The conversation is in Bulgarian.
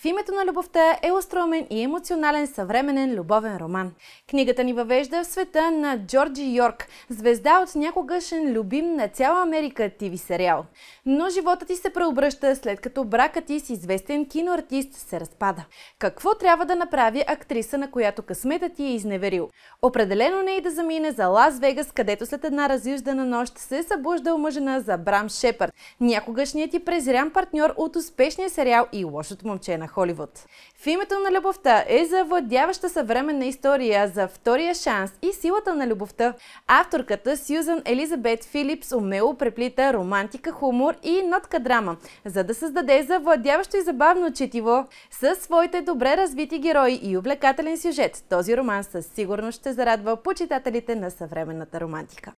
В името на любовта е устроен и емоционален съвременен любовен роман. Книгата ни въвежда в света на Джорджи Йорк, звезда от някогашен любим на цяла Америка ТВ сериал. Но живота ти се преобръща след като бракът ти с известен киноартист се разпада. Какво трябва да направи актриса, на която късметът ти е изневерил? Определено не е и да замине за Лас Вегас, където след една разюждана нощ се събужда омъжена за Брам Шепард, някогашният ти презрян партньор от успешния сериал и лошото момче на Холивуд. В името на любовта е завладяваща съвременна история за втория шанс и силата на любовта. Авторката Сюзан Елизабет Филипс умело преплита романтика, хумор и нотка драма, за да създаде завладяващо и забавно четиво. Със своите добре развити герои и увлекателен сюжет, този роман със сигурност ще зарадва почитателите на съвременната романтика.